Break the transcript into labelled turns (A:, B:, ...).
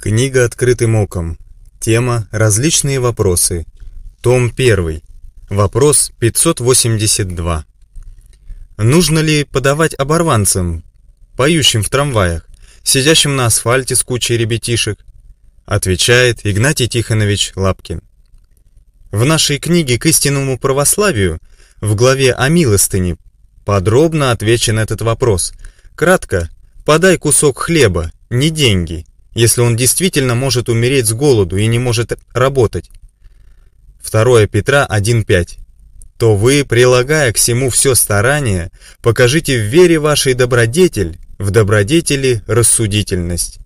A: Книга «Открытым оком». Тема «Различные вопросы». Том 1. Вопрос 582. Нужно ли подавать оборванцам, поющим в трамваях, сидящим на асфальте с кучей ребятишек? Отвечает Игнатий Тихонович Лапкин. В нашей книге «К истинному православию» в главе о милостыне подробно отвечен этот вопрос. Кратко, подай кусок хлеба, не деньги, если он действительно может умереть с голоду и не может работать? 2 Петра 1.5 то вы, прилагая к всему все старание, покажите в вере вашей добродетель, в добродетели рассудительность.